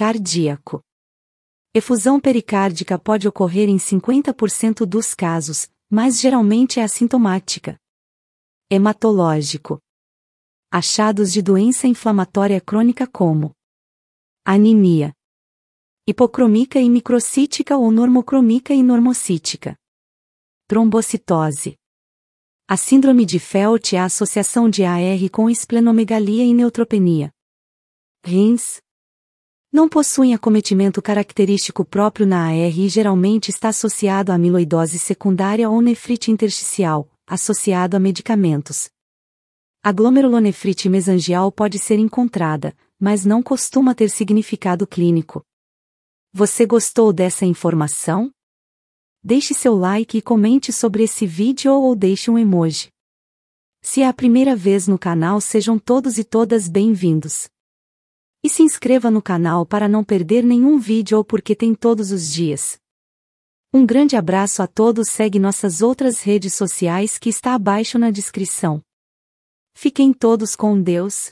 cardíaco. Efusão pericárdica pode ocorrer em 50% dos casos, mas geralmente é assintomática. Hematológico. Achados de doença inflamatória crônica como anemia, hipocromica e microcítica ou normocromica e normocítica, trombocitose. A síndrome de Felt é a associação de AR com esplenomegalia e neutropenia. Rins, não possuem acometimento característico próprio na AR e geralmente está associado à amiloidose secundária ou nefrite intersticial, associado a medicamentos. A glomerulonefrite mesangial pode ser encontrada, mas não costuma ter significado clínico. Você gostou dessa informação? Deixe seu like e comente sobre esse vídeo ou deixe um emoji. Se é a primeira vez no canal, sejam todos e todas bem-vindos. E se inscreva no canal para não perder nenhum vídeo ou porque tem todos os dias. Um grande abraço a todos segue nossas outras redes sociais que está abaixo na descrição. Fiquem todos com Deus.